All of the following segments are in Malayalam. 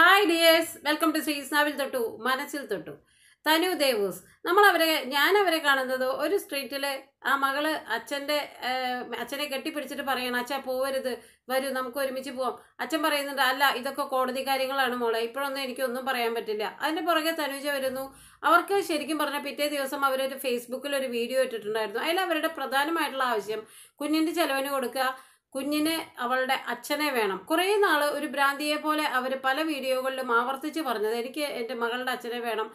ഹായ് ഡിയേഴ്സ് വെൽക്കം ടു ശ്രീസ്നാവിൽ തൊട്ടു മനസ്സിൽ തൊട്ടു തനു ദേവൂസ് നമ്മൾ അവരെ ഞാൻ അവരെ കാണുന്നത് ഒരു സ്ട്രീറ്റിൽ ആ മകള് അച്ഛൻ്റെ അച്ഛനെ കെട്ടിപ്പിടിച്ചിട്ട് പറയണം അച്ഛാ പോവരുത് വരൂ നമുക്ക് ഒരുമിച്ച് പോവാം അച്ഛൻ പറയുന്നുണ്ട് അല്ല ഇതൊക്കെ കോടതി കാര്യങ്ങളാണ് മോളെ ഇപ്പോഴൊന്നും എനിക്കൊന്നും പറയാൻ പറ്റില്ല അതിന് പുറകെ തനുജ വരുന്നു അവർക്ക് ശരിക്കും പറഞ്ഞാൽ പിറ്റേ ദിവസം അവരൊരു ഫേസ്ബുക്കിൽ ഒരു വീഡിയോ ഇട്ടിട്ടുണ്ടായിരുന്നു അതിൽ അവരുടെ പ്രധാനമായിട്ടുള്ള ആവശ്യം കുഞ്ഞിൻ്റെ ചെലവിന് കൊടുക്കുക കുഞ്ഞിന് അവളുടെ അച്ഛനെ വേണം കുറേ നാൾ ഒരു ഭ്രാന്തിയെ പോലെ അവർ പല വീഡിയോകളിലും ആവർത്തിച്ച് പറഞ്ഞത് എനിക്ക് എൻ്റെ മകളുടെ അച്ഛനെ വേണം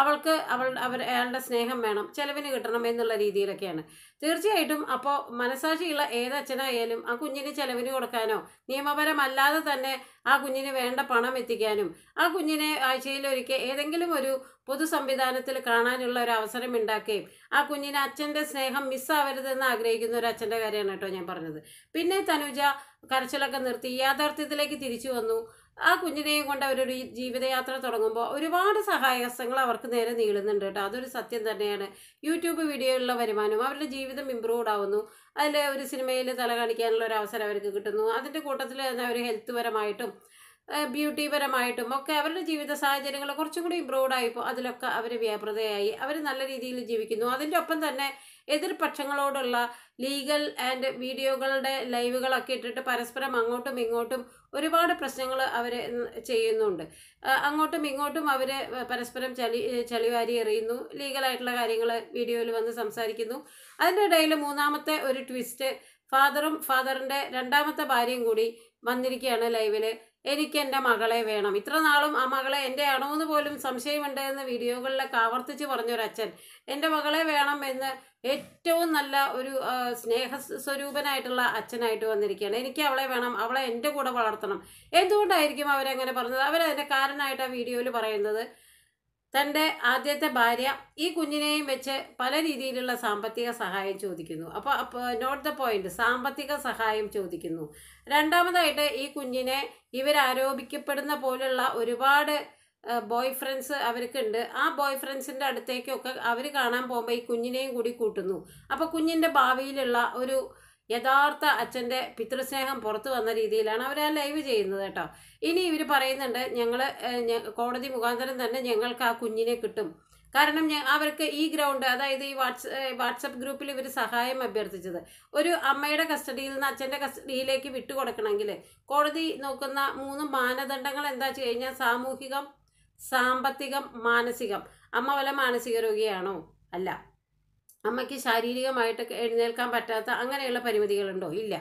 അവൾക്ക് അവൾ അവർ അയാളുടെ സ്നേഹം വേണം ചെലവിന് കിട്ടണം എന്നുള്ള രീതിയിലൊക്കെയാണ് തീർച്ചയായിട്ടും അപ്പോൾ മനസാക്ഷിയുള്ള ഏതച്ഛനായാലും ആ കുഞ്ഞിന് ചെലവിന് കൊടുക്കാനോ നിയമപരമല്ലാതെ തന്നെ ആ കുഞ്ഞിന് വേണ്ട പണം എത്തിക്കാനും ആ കുഞ്ഞിനെ ആഴ്ചയിലൊരിക്കൽ ഏതെങ്കിലും ഒരു പൊതു സംവിധാനത്തിൽ കാണാനുള്ള ഒരു അവസരം ഉണ്ടാക്കുകയും ആ കുഞ്ഞിന് അച്ഛൻ്റെ സ്നേഹം മിസ്സാവരുതെന്ന് ആഗ്രഹിക്കുന്ന ഒരു അച്ഛൻ്റെ കാര്യമാണ് കേട്ടോ ഞാൻ പറഞ്ഞത് പിന്നെ തനുജ കരച്ചിലൊക്കെ നിർത്തി യാഥാർത്ഥ്യത്തിലേക്ക് തിരിച്ചു വന്നു ആ കുഞ്ഞിനെയും കൊണ്ട് അവരൊരു ജീവിതയാത്ര തുടങ്ങുമ്പോൾ ഒരുപാട് സഹായഹസ്തങ്ങൾ അവർക്ക് നേരെ നീളുന്നുണ്ട് കേട്ടോ അതൊരു സത്യം തന്നെയാണ് യൂട്യൂബ് വീഡിയോയിലുള്ള വരുമാനം അവരുടെ ജീവിതം ഇമ്പ്രൂവ്ഡ് ആവുന്നു അതിൽ ഒരു സിനിമയിൽ തല കാണിക്കാനുള്ള ഒരു അവസരം അവർക്ക് കിട്ടുന്നു അതിൻ്റെ കൂട്ടത്തിൽ തന്നെ അവർ ഹെൽത്ത് പരമായിട്ടും ബ്യൂട്ടിപരമായിട്ടും ഒക്കെ അവരുടെ ജീവിത സാഹചര്യങ്ങൾ കുറച്ചും കൂടി ഇമ്പ്രൂവ്ഡ് ആയിപ്പോൾ അതിലൊക്കെ അവർ വ്യാപൃതയായി അവർ നല്ല രീതിയിൽ ജീവിക്കുന്നു അതിൻ്റെ ഒപ്പം തന്നെ എതിർപക്ഷങ്ങളോടുള്ള ലീഗൽ ആൻഡ് വീഡിയോകളുടെ ലൈവുകളൊക്കെ ഇട്ടിട്ട് പരസ്പരം അങ്ങോട്ടും ഇങ്ങോട്ടും ഒരുപാട് പ്രശ്നങ്ങൾ അവർ ചെയ്യുന്നുണ്ട് അങ്ങോട്ടും ഇങ്ങോട്ടും അവർ പരസ്പരം ചളി ചളിവാരി എറിയുന്നു ലീഗലായിട്ടുള്ള കാര്യങ്ങൾ വീഡിയോയിൽ വന്ന് സംസാരിക്കുന്നു അതിൻ്റെ ഇടയിൽ മൂന്നാമത്തെ ഒരു ട്വിസ്റ്റ് ഫാദറും ഫാദറിൻ്റെ രണ്ടാമത്തെ ഭാര്യയും കൂടി വന്നിരിക്കുകയാണ് ലൈവിൽ എനിക്ക് എൻ്റെ മകളെ വേണം ഇത്ര നാളും ആ മകളെ എൻ്റെ ആണോന്ന് എന്ന് പോലും സംശയമുണ്ട് എന്ന് വീഡിയോകളിലൊക്കെ ആവർത്തിച്ച് പറഞ്ഞൊരച്ഛൻ എൻ്റെ മകളെ വേണം എന്ന് ഏറ്റവും നല്ല ഒരു സ്നേഹ സ്വരൂപനായിട്ടുള്ള അച്ഛനായിട്ട് വന്നിരിക്കുകയാണ് എനിക്ക് അവളെ വേണം അവളെ എൻ്റെ കൂടെ വളർത്തണം എന്തുകൊണ്ടായിരിക്കും അവരങ്ങനെ പറഞ്ഞത് അവരതിൻ്റെ കാരണമായിട്ട് ആ വീഡിയോയിൽ പറയുന്നത് തൻ്റെ ആദ്യത്തെ ഭാര്യ ഈ കുഞ്ഞിനെയും വെച്ച് പല രീതിയിലുള്ള സാമ്പത്തിക സഹായം ചോദിക്കുന്നു അപ്പോൾ അപ്പോൾ നോട്ട് ദ പോയിന്റ് സാമ്പത്തിക സഹായം ചോദിക്കുന്നു രണ്ടാമതായിട്ട് ഈ കുഞ്ഞിനെ ഇവരാരോപിക്കപ്പെടുന്ന പോലുള്ള ഒരുപാട് ബോയ് ഫ്രണ്ട്സ് അവർക്കുണ്ട് ആ ബോയ് ഫ്രണ്ട്സിൻ്റെ അടുത്തേക്കൊക്കെ അവർ കാണാൻ പോകുമ്പോൾ ഈ കുഞ്ഞിനെയും കൂടി കൂട്ടുന്നു അപ്പോൾ കുഞ്ഞിൻ്റെ ഭാവിയിലുള്ള ഒരു യഥാർത്ഥ അച്ഛൻ്റെ പിതൃസ്നേഹം പുറത്തു വന്ന രീതിയിലാണ് അവർ ആ ലൈവ് ചെയ്യുന്നത് കേട്ടോ ഇനി ഇവർ പറയുന്നുണ്ട് ഞങ്ങൾ കോടതി മുഖാന്തരം തന്നെ ഞങ്ങൾക്ക് ആ കുഞ്ഞിനെ കിട്ടും കാരണം അവർക്ക് ഈ ഗ്രൗണ്ട് അതായത് ഈ വാട്സ് വാട്സപ്പ് ഗ്രൂപ്പിൽ ഇവർ സഹായം അഭ്യർത്ഥിച്ചത് ഒരു അമ്മയുടെ കസ്റ്റഡിയിൽ നിന്ന് അച്ഛൻ്റെ കസ്റ്റഡിയിലേക്ക് വിട്ടുകൊടുക്കണമെങ്കിൽ കോടതി നോക്കുന്ന മൂന്ന് മാനദണ്ഡങ്ങൾ എന്താ വെച്ച് കഴിഞ്ഞാൽ സാമൂഹികം സാമ്പത്തികം മാനസികം അമ്മ വല്ല മാനസിക രോഗിയാണോ അല്ല അമ്മയ്ക്ക് ശാരീരികമായിട്ട് എഴുന്നേൽക്കാൻ പറ്റാത്ത അങ്ങനെയുള്ള പരിമിതികളുണ്ടോ ഇല്ല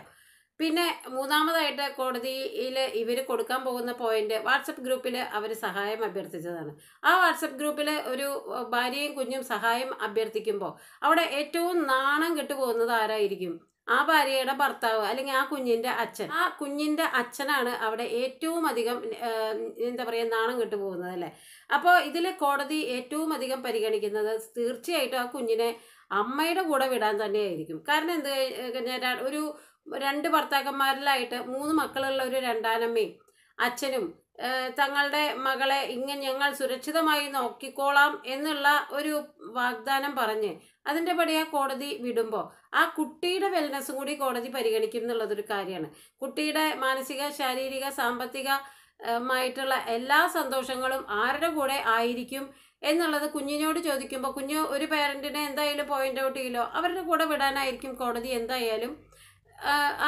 പിന്നെ മൂന്നാമതായിട്ട് കോടതിയിൽ ഇവർ കൊടുക്കാൻ പോകുന്ന പോയിന്റ് വാട്സപ്പ് ഗ്രൂപ്പിൽ അവർ സഹായം അഭ്യർത്ഥിച്ചതാണ് ആ വാട്സപ്പ് ഗ്രൂപ്പിൽ ഒരു ഭാര്യയും കുഞ്ഞും സഹായം അഭ്യർത്ഥിക്കുമ്പോൾ അവിടെ ഏറ്റവും നാണം കിട്ടുപോകുന്നത് ആരായിരിക്കും ആ ഭാര്യയുടെ ഭർത്താവ് അല്ലെങ്കിൽ ആ കുഞ്ഞിൻ്റെ അച്ഛൻ ആ കുഞ്ഞിൻ്റെ അച്ഛനാണ് അവിടെ ഏറ്റവും അധികം എന്താ പറയുക നാണം കിട്ടുപോകുന്നത് അല്ലേ അപ്പോൾ ഇതിൽ കോടതി ഏറ്റവും അധികം പരിഗണിക്കുന്നത് തീർച്ചയായിട്ടും ആ കുഞ്ഞിനെ അമ്മയുടെ കൂടെ വിടാൻ തന്നെയായിരിക്കും കാരണം എന്ത് കഴിഞ്ഞാൽ ഒരു രണ്ട് ഭർത്താക്കന്മാരിലായിട്ട് മൂന്ന് മക്കളുള്ള ഒരു രണ്ടാനമ്മയും അച്ഛനും തങ്ങളുടെ മകളെ ഇങ്ങനെ ഞങ്ങൾ സുരക്ഷിതമായി നോക്കിക്കോളാം എന്നുള്ള ഒരു വാഗ്ദാനം പറഞ്ഞ് അതിൻ്റെ പടി ആ കോടതി വിടുമ്പോൾ ആ കുട്ടിയുടെ വെൽനസ്സും കൂടി കോടതി പരിഗണിക്കും എന്നുള്ളതൊരു കാര്യമാണ് കുട്ടിയുടെ മാനസിക ശാരീരിക സാമ്പത്തിക മായിട്ടുള്ള എല്ലാ സന്തോഷങ്ങളും ആരുടെ കൂടെ ആയിരിക്കും എന്നുള്ളത് കുഞ്ഞിനോട് ചോദിക്കുമ്പോൾ കുഞ്ഞ് ഒരു പേരൻറ്റിനെ എന്തായാലും പോയിന്റ് ഔട്ട് ചെയ്യലോ അവരുടെ കൂടെ വിടാനായിരിക്കും കോടതി എന്തായാലും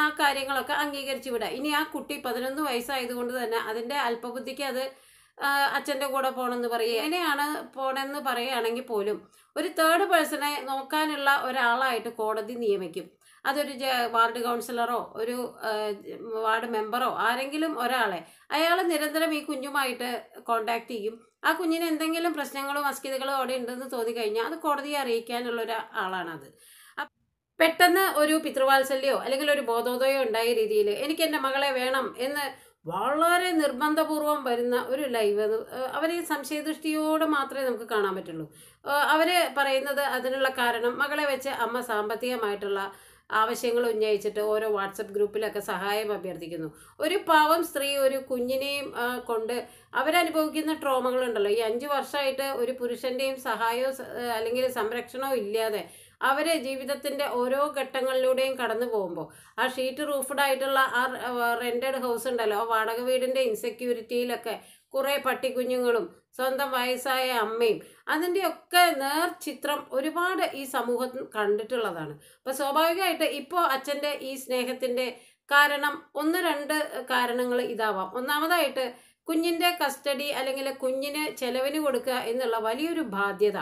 ആ കാര്യങ്ങളൊക്കെ അംഗീകരിച്ച് വിടുക ഇനി ആ കുട്ടി പതിനൊന്ന് വയസ്സായതുകൊണ്ട് തന്നെ അതിൻ്റെ അല്പബുദ്ധിക്ക് അത് അച്ഛൻ്റെ കൂടെ പോകണമെന്ന് പറയുക എങ്ങനെയാണ് പോണെന്ന് പറയുകയാണെങ്കിൽ പോലും ഒരു തേർഡ് പേഴ്സണെ നോക്കാനുള്ള ഒരാളായിട്ട് കോടതി നിയമിക്കും അതൊരു വാർഡ് കൗൺസിലറോ ഒരു വാർഡ് മെമ്പറോ ആരെങ്കിലും ഒരാളെ അയാൾ നിരന്തരം ഈ കുഞ്ഞുമായിട്ട് കോണ്ടാക്ട് ചെയ്യും ആ കുഞ്ഞിന് എന്തെങ്കിലും പ്രശ്നങ്ങളോ അസ്കിതകളോ അവിടെ ഉണ്ടെന്ന് കഴിഞ്ഞാൽ അത് കോടതിയെ അറിയിക്കാനുള്ള ഒരു ആളാണത് പെട്ടെന്ന് ഒരു പിതൃവാത്സല്യോ അല്ലെങ്കിൽ ഒരു ബോധോദയോ ഉണ്ടായ രീതിയിൽ എനിക്ക് എൻ്റെ മകളെ വേണം എന്ന് വളരെ നിർബന്ധപൂർവം വരുന്ന ഒരു ലൈവ് അവർ സംശയദൃഷ്ടിയോടെ മാത്രമേ നമുക്ക് കാണാൻ പറ്റുള്ളൂ അവർ പറയുന്നത് അതിനുള്ള കാരണം മകളെ വെച്ച് അമ്മ സാമ്പത്തികമായിട്ടുള്ള ആവശ്യങ്ങൾ ഉന്നയിച്ചിട്ട് ഓരോ വാട്സപ്പ് ഗ്രൂപ്പിലൊക്കെ സഹായം അഭ്യർത്ഥിക്കുന്നു ഒരു പാവം സ്ത്രീ ഒരു കുഞ്ഞിനെയും കൊണ്ട് അവരനുഭവിക്കുന്ന ട്രോമകളുണ്ടല്ലോ ഈ അഞ്ച് വർഷമായിട്ട് ഒരു പുരുഷൻ്റെയും സഹായവും അല്ലെങ്കിൽ സംരക്ഷണവും ഇല്ലാതെ അവർ ജീവിതത്തിൻ്റെ ഓരോ ഘട്ടങ്ങളിലൂടെയും കടന്നു പോകുമ്പോൾ ആ ഷീറ്റ് റൂഫഡ് ആയിട്ടുള്ള ആ റെൻറ്റഡ് ഹൗസ് ഉണ്ടല്ലോ ആ വാടക വീടിൻ്റെ ഇൻസെക്യൂരിറ്റിയിലൊക്കെ കുറേ പട്ടിക്കുഞ്ഞുങ്ങളും സ്വന്തം വയസ്സായ അമ്മയും അതിൻ്റെയൊക്കെ നേർചിത്രം ഒരുപാട് ഈ സമൂഹത്തിൽ കണ്ടിട്ടുള്ളതാണ് അപ്പോൾ സ്വാഭാവികമായിട്ട് ഇപ്പോൾ അച്ഛൻ്റെ ഈ സ്നേഹത്തിൻ്റെ കാരണം ഒന്ന് രണ്ട് കാരണങ്ങൾ ഇതാവാം ഒന്നാമതായിട്ട് കുഞ്ഞിൻ്റെ കസ്റ്റഡി അല്ലെങ്കിൽ കുഞ്ഞിന് ചെലവിന് കൊടുക്കുക എന്നുള്ള വലിയൊരു ബാധ്യത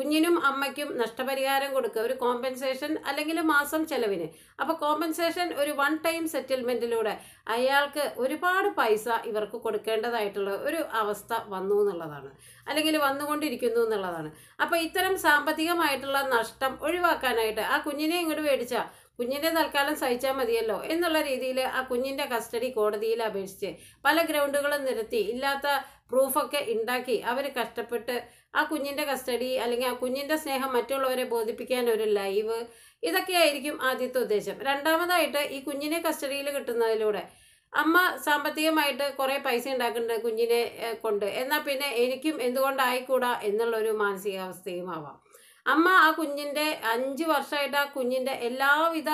കുഞ്ഞിനും അമ്മയ്ക്കും നഷ്ടപരിഹാരം കൊടുക്കുക ഒരു കോമ്പൻസേഷൻ അല്ലെങ്കിൽ മാസം ചെലവിന് അപ്പോൾ കോമ്പൻസേഷൻ ഒരു വൺ ടൈം സെറ്റിൽമെൻറ്റിലൂടെ അയാൾക്ക് ഒരുപാട് പൈസ ഇവർക്ക് കൊടുക്കേണ്ടതായിട്ടുള്ള ഒരു അവസ്ഥ വന്നു എന്നുള്ളതാണ് അല്ലെങ്കിൽ വന്നുകൊണ്ടിരിക്കുന്നു എന്നുള്ളതാണ് അപ്പോൾ ഇത്തരം സാമ്പത്തികമായിട്ടുള്ള നഷ്ടം ഒഴിവാക്കാനായിട്ട് ആ കുഞ്ഞിനെ ഇങ്ങോട്ട് മേടിച്ചാൽ കുഞ്ഞിൻ്റെ തൽക്കാലം സഹിച്ചാൽ മതിയല്ലോ എന്നുള്ള രീതിയിൽ ആ കുഞ്ഞിൻ്റെ കസ്റ്റഡി കോടതിയിൽ അപേക്ഷിച്ച് പല ഗ്രൗണ്ടുകളും നിരത്തി ഇല്ലാത്ത പ്രൂഫൊക്കെ ഉണ്ടാക്കി അവർ കഷ്ടപ്പെട്ട് ആ കുഞ്ഞിൻ്റെ കസ്റ്റഡി അല്ലെങ്കിൽ ആ കുഞ്ഞിൻ്റെ സ്നേഹം മറ്റുള്ളവരെ ബോധിപ്പിക്കാൻ ഒരു ലൈവ് ഇതൊക്കെയായിരിക്കും ആദ്യത്തെ ഉദ്ദേശം രണ്ടാമതായിട്ട് ഈ കുഞ്ഞിനെ കസ്റ്റഡിയിൽ കിട്ടുന്നതിലൂടെ അമ്മ സാമ്പത്തികമായിട്ട് കുറേ പൈസ ഉണ്ടാക്കുന്നുണ്ട് കുഞ്ഞിനെ കൊണ്ട് എന്നാൽ പിന്നെ എനിക്കും എന്തുകൊണ്ടായിക്കൂടാ എന്നുള്ളൊരു മാനസികാവസ്ഥയും ആവാം അമ്മ ആ കുഞ്ഞിൻ്റെ അഞ്ച് വർഷമായിട്ട് ആ കുഞ്ഞിൻ്റെ എല്ലാവിധ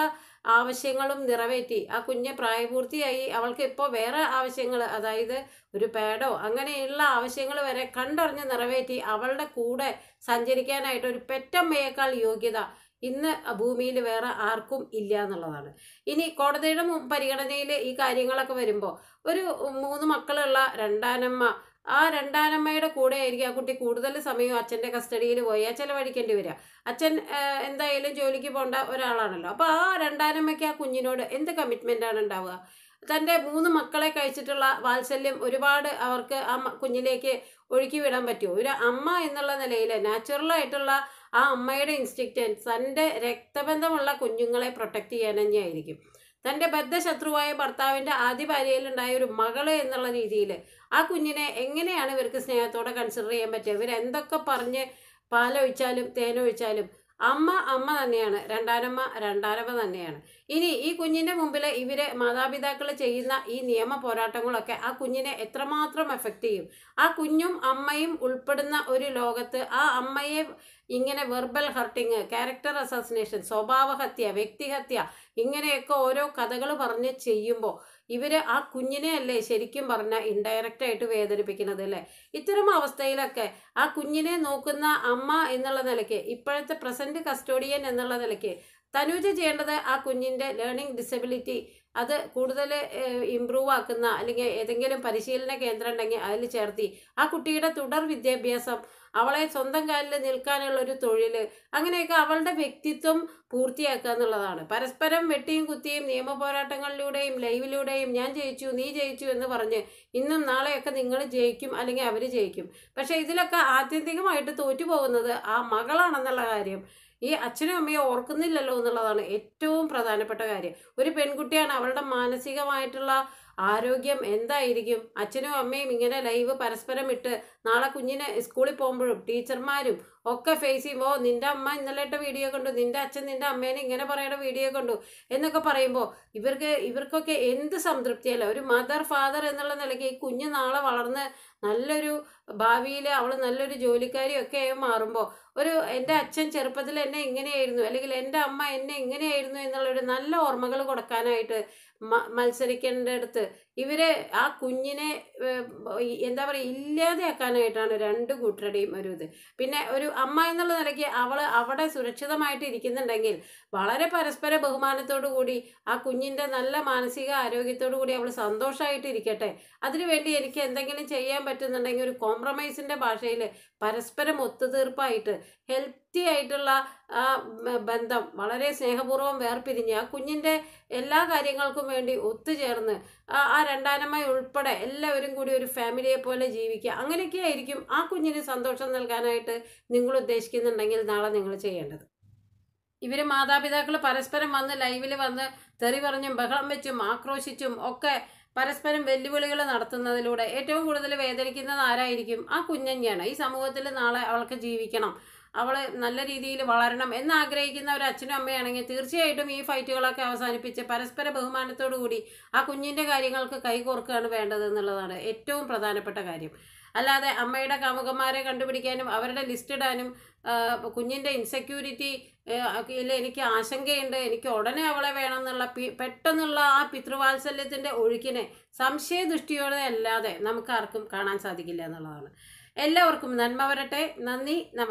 ആവശ്യങ്ങളും നിറവേറ്റി ആ കുഞ്ഞ് പ്രായപൂർത്തിയായി അവൾക്ക് ഇപ്പോൾ വേറെ ആവശ്യങ്ങൾ അതായത് ഒരു പേഡോ അങ്ങനെയുള്ള ആവശ്യങ്ങൾ വരെ കണ്ടറിഞ്ഞ് നിറവേറ്റി അവളുടെ കൂടെ സഞ്ചരിക്കാനായിട്ട് ഒരു പെറ്റമ്മയേക്കാൾ യോഗ്യത ഇന്ന് ഭൂമിയിൽ വേറെ ആർക്കും ഇല്ല എന്നുള്ളതാണ് ഇനി കോടതിയുടെ പരിഗണനയിൽ ഈ കാര്യങ്ങളൊക്കെ വരുമ്പോൾ ഒരു മൂന്ന് മക്കളുള്ള രണ്ടാനമ്മ ആ രണ്ടാനമ്മയുടെ കൂടെ ആയിരിക്കും ആ കുട്ടി കൂടുതൽ സമയം അച്ഛൻ്റെ കസ്റ്റഡിയിൽ പോയാൽ ചിലവഴിക്കേണ്ടി വരിക അച്ഛൻ എന്തായാലും ജോലിക്ക് പോകേണ്ട ഒരാളാണല്ലോ അപ്പോൾ ആ രണ്ടാനമ്മയ്ക്ക് ആ കുഞ്ഞിനോട് എന്ത് കമ്മിറ്റ്മെൻ്റാണ് ഉണ്ടാവുക തൻ്റെ മൂന്ന് മക്കളെ കഴിച്ചിട്ടുള്ള വാത്സല്യം ഒരുപാട് അവർക്ക് ആ കുഞ്ഞിലേക്ക് ഒഴുക്കി വിടാൻ പറ്റുമോ ഒരു അമ്മ എന്നുള്ള നിലയിൽ നാച്ചുറലായിട്ടുള്ള ആ അമ്മയുടെ ഇൻസ്റ്റിക്റ്റൻസ് തൻ്റെ രക്തബന്ധമുള്ള കുഞ്ഞുങ്ങളെ പ്രൊട്ടക്റ്റ് ചെയ്യാൻ തന്നെയായിരിക്കും തൻ്റെ ബദ്ധശത്രുവായ ഭർത്താവിൻ്റെ ആദ്യ ഭാര്യയിലുണ്ടായ ഒരു മകള് എന്നുള്ള രീതിയിൽ ആ കുഞ്ഞിനെ എങ്ങനെയാണ് ഇവർക്ക് സ്നേഹത്തോടെ കൺസിഡർ ചെയ്യാൻ പറ്റുക ഇവരെന്തൊക്കെ പറഞ്ഞ് പാലൊഴിച്ചാലും തേനൊഴിച്ചാലും അമ്മ അമ്മ തന്നെയാണ് രണ്ടാനമ്മ രണ്ടാനമ്മ തന്നെയാണ് ഇനി ഈ കുഞ്ഞിൻ്റെ മുമ്പിൽ ഇവർ മാതാപിതാക്കൾ ചെയ്യുന്ന ഈ നിയമ പോരാട്ടങ്ങളൊക്കെ ആ കുഞ്ഞിനെ എത്രമാത്രം എഫക്റ്റ് ചെയ്യും ആ കുഞ്ഞും അമ്മയും ഉൾപ്പെടുന്ന ഒരു ലോകത്ത് ആ അമ്മയെ ഇങ്ങനെ വെർബൽ ഹർട്ടിങ് ക്യാരക്ടർ അസാസിനേഷൻ സ്വഭാവഹത്യ വ്യക്തിഹത്യ ഇങ്ങനെയൊക്കെ ഓരോ കഥകൾ പറഞ്ഞ് ചെയ്യുമ്പോൾ ഇവർ ആ കുഞ്ഞിനെ അല്ലേ ശരിക്കും പറഞ്ഞാൽ ഇൻഡയറക്റ്റായിട്ട് വേദനിപ്പിക്കുന്നത് അല്ലേ ഇത്തരം അവസ്ഥയിലൊക്കെ ആ കുഞ്ഞിനെ നോക്കുന്ന അമ്മ എന്നുള്ള നിലയ്ക്ക് ഇപ്പോഴത്തെ പ്രസന്റ് കസ്റ്റോഡിയൻ എന്നുള്ള നിലയ്ക്ക് തനൂജ ചെയ്യേണ്ടത് ആ കുഞ്ഞിൻ്റെ ലേണിംഗ് ഡിസബിലിറ്റി അത് കൂടുതൽ ഇമ്പ്രൂവ് ആക്കുന്ന അല്ലെങ്കിൽ ഏതെങ്കിലും പരിശീലന കേന്ദ്രം ഉണ്ടെങ്കിൽ അതിൽ ചേർത്തി ആ കുട്ടിയുടെ തുടർ വിദ്യാഭ്യാസം അവളെ സ്വന്തം കാലിൽ നിൽക്കാനുള്ള ഒരു തൊഴിൽ അങ്ങനെയൊക്കെ അവളുടെ വ്യക്തിത്വം പൂർത്തിയാക്കുക എന്നുള്ളതാണ് പരസ്പരം വെട്ടിയും കുത്തിയും നിയമ പോരാട്ടങ്ങളിലൂടെയും ലൈവിലൂടെയും ഞാൻ ജയിച്ചു നീ ജയിച്ചു എന്ന് പറഞ്ഞ് ഇന്നും നാളെയൊക്കെ നിങ്ങൾ ജയിക്കും അല്ലെങ്കിൽ അവർ ജയിക്കും പക്ഷേ ഇതിലൊക്കെ ആത്യന്തികമായിട്ട് തോറ്റുപോകുന്നത് ആ മകളാണെന്നുള്ള കാര്യം ഈ അച്ഛനും അമ്മയും ഓർക്കുന്നില്ലല്ലോ എന്നുള്ളതാണ് ഏറ്റവും പ്രധാനപ്പെട്ട കാര്യം ഒരു പെൺകുട്ടിയാണ് അവളുടെ മാനസികമായിട്ടുള്ള ആരോഗ്യം എന്തായിരിക്കും അച്ഛനും അമ്മയും ഇങ്ങനെ ലൈവ് പരസ്പരം ഇട്ട് നാളെ കുഞ്ഞിനെ സ്കൂളിൽ പോകുമ്പോഴും ടീച്ചർമാരും ഒക്കെ ഫേസ് ചെയ്യുമ്പോൾ നിൻ്റെ അമ്മ ഇന്നലെ ഇട്ട വീഡിയോ കണ്ടു നിൻ്റെ അച്ഛൻ നിൻ്റെ അമ്മേനെ ഇങ്ങനെ പറയേണ്ട വീഡിയോ കണ്ടു എന്നൊക്കെ പറയുമ്പോൾ ഇവർക്ക് ഇവർക്കൊക്കെ എന്ത് സംതൃപ്തിയല്ല ഒരു മദർ ഫാദർ എന്നുള്ള നിലയ്ക്ക് ഈ കുഞ്ഞ് നാളെ വളർന്ന് നല്ലൊരു ഭാവിയിൽ അവൾ നല്ലൊരു ജോലിക്കാരിയൊക്കെ ആയി മാറുമ്പോൾ ഒരു എൻ്റെ അച്ഛൻ ചെറുപ്പത്തിൽ എന്നെ ഇങ്ങനെയായിരുന്നു അല്ലെങ്കിൽ എൻ്റെ അമ്മ എന്നെ ഇങ്ങനെയായിരുന്നു എന്നുള്ളൊരു നല്ല ഓർമ്മകൾ കൊടുക്കാനായിട്ട് മ മത്സരിക്കേണ്ടടുത്ത് ഇവരെ ആ കുഞ്ഞിനെ എന്താ പറയുക ഇല്ലാതെയാക്കാനായിട്ടാണ് രണ്ട് കൂട്ടരുടെയും ഒരു ഇത് പിന്നെ ഒരു അമ്മ എന്നുള്ള നിലയ്ക്ക് അവൾ അവിടെ സുരക്ഷിതമായിട്ട് ഇരിക്കുന്നുണ്ടെങ്കിൽ വളരെ പരസ്പര ബഹുമാനത്തോടു കൂടി ആ കുഞ്ഞിൻ്റെ നല്ല മാനസിക ആരോഗ്യത്തോടു കൂടി അവൾ സന്തോഷമായിട്ട് ഇരിക്കട്ടെ അതിനുവേണ്ടി എനിക്ക് എന്തെങ്കിലും ചെയ്യാൻ പറ്റുന്നുണ്ടെങ്കിൽ ഒരു കോംപ്രമൈസിൻ്റെ ഭാഷയിൽ പരസ്പരം ഒത്തുതീർപ്പായിട്ട് ഹെൽത്തി ആയിട്ടുള്ള ആ ബന്ധം വളരെ സ്നേഹപൂർവ്വം വേർപിരിഞ്ഞ് ആ കുഞ്ഞിൻ്റെ എല്ലാ കാര്യങ്ങൾക്കും വേണ്ടി ഒത്തുചേർന്ന് ആ രണ്ടാനമ്മ ഉൾപ്പെടെ എല്ലാവരും കൂടി ഒരു ഫാമിലിയെ പോലെ ജീവിക്കുക അങ്ങനെയൊക്കെ ആയിരിക്കും ആ കുഞ്ഞിന് സന്തോഷം നൽകാനായിട്ട് നിങ്ങൾ ഉദ്ദേശിക്കുന്നുണ്ടെങ്കിൽ നാളെ നിങ്ങൾ ചെയ്യേണ്ടത് ഇവർ മാതാപിതാക്കൾ പരസ്പരം വന്ന് ലൈവിൽ വന്ന് തെറി പറഞ്ഞും ബഹളം വെച്ചും ആക്രോശിച്ചും ഒക്കെ പരസ്പരം വെല്ലുവിളികൾ നടത്തുന്നതിലൂടെ ഏറ്റവും കൂടുതൽ വേദനിക്കുന്നത് ആരായിരിക്കും ആ കുഞ്ഞഞ്ഞാണ് ഈ സമൂഹത്തിൽ നാളെ അവൾക്ക് ജീവിക്കണം അവൾ നല്ല രീതിയിൽ വളരണം എന്ന് ആഗ്രഹിക്കുന്ന ഒരു അച്ഛനും അമ്മയാണെങ്കിൽ തീർച്ചയായിട്ടും ഈ ഫൈറ്റുകളൊക്കെ അവസാനിപ്പിച്ച് പരസ്പര ബഹുമാനത്തോടു കൂടി ആ കുഞ്ഞിൻ്റെ കാര്യങ്ങൾക്ക് കൈകോർക്കുകയാണ് വേണ്ടത് എന്നുള്ളതാണ് ഏറ്റവും പ്രധാനപ്പെട്ട കാര്യം അല്ലാതെ അമ്മയുടെ കാമുകന്മാരെ കണ്ടുപിടിക്കാനും അവരുടെ ലിസ്റ്റ് ഇടാനും കുഞ്ഞിൻ്റെ ഇൻസെക്യൂരിറ്റി ഇല്ല എനിക്ക് ആശങ്കയുണ്ട് എനിക്ക് ഉടനെ അവളെ വേണം എന്നുള്ള പെട്ടെന്നുള്ള ആ പിതൃവാത്സല്യത്തിൻ്റെ ഒഴുക്കിനെ സംശയദൃഷ്ടിയോടെ അല്ലാതെ നമുക്ക് ആർക്കും കാണാൻ സാധിക്കില്ല എന്നുള്ളതാണ് എല്ലാവർക്കും നന്മ വരട്ടെ നന്ദി നമസ്കാരം